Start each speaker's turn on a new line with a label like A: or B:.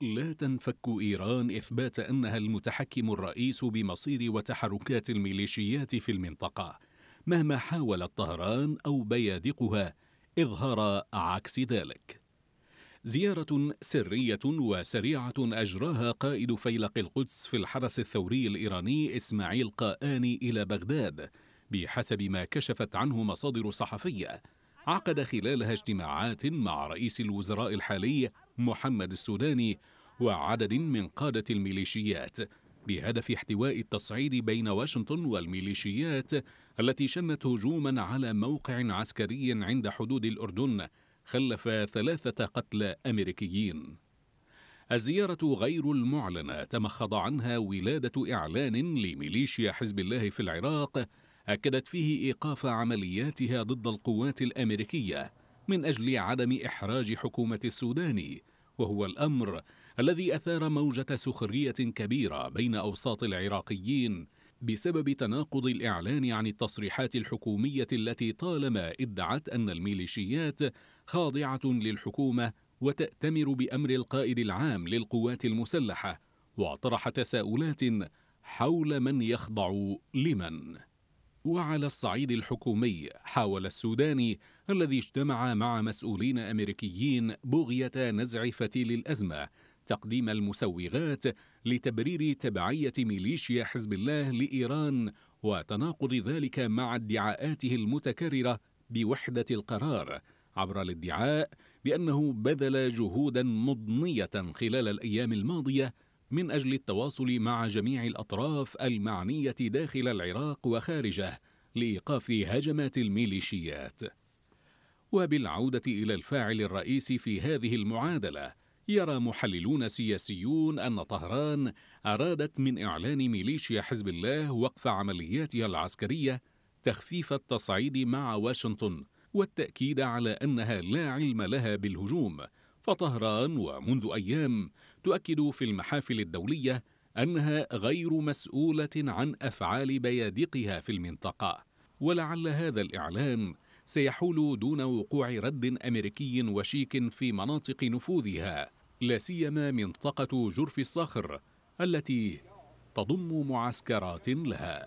A: لا تنفك ايران اثبات انها المتحكم الرئيس بمصير وتحركات الميليشيات في المنطقه مهما حاولت طهران او بيادقها اظهار عكس ذلك زياره سريه وسريعه اجراها قائد فيلق القدس في الحرس الثوري الايراني اسماعيل قاآني الى بغداد بحسب ما كشفت عنه مصادر صحفيه عقد خلالها اجتماعات مع رئيس الوزراء الحالي محمد السوداني وعدد من قادة الميليشيات بهدف احتواء التصعيد بين واشنطن والميليشيات التي شنت هجوما على موقع عسكري عند حدود الأردن خلف ثلاثة قتلى أمريكيين الزيارة غير المعلنة تمخض عنها ولادة إعلان لميليشيا حزب الله في العراق أكدت فيه إيقاف عملياتها ضد القوات الأمريكية من أجل عدم إحراج حكومة السودان وهو الأمر الذي أثار موجة سخرية كبيرة بين أوساط العراقيين بسبب تناقض الإعلان عن التصريحات الحكومية التي طالما ادعت أن الميليشيات خاضعة للحكومة وتأتمر بأمر القائد العام للقوات المسلحة وطرح تساؤلات حول من يخضع لمن وعلى الصعيد الحكومي حاول السوداني الذي اجتمع مع مسؤولين أمريكيين بغية نزع فتيل الأزمة تقديم المسوغات لتبرير تبعية ميليشيا حزب الله لإيران وتناقض ذلك مع ادعاءاته المتكررة بوحدة القرار عبر الادعاء بأنه بذل جهودا مضنية خلال الأيام الماضية من أجل التواصل مع جميع الأطراف المعنية داخل العراق وخارجه لإيقاف هجمات الميليشيات. وبالعودة إلى الفاعل الرئيسي في هذه المعادلة، يرى محللون سياسيون أن طهران أرادت من إعلان ميليشيا حزب الله وقف عملياتها العسكرية تخفيف التصعيد مع واشنطن، والتأكيد على أنها لا علم لها بالهجوم، فطهران ومنذ أيام تؤكد في المحافل الدولية أنها غير مسؤولة عن أفعال بيادقها في المنطقة ولعل هذا الإعلان سيحول دون وقوع رد أمريكي وشيك في مناطق نفوذها لا سيما منطقة جرف الصخر التي تضم معسكرات لها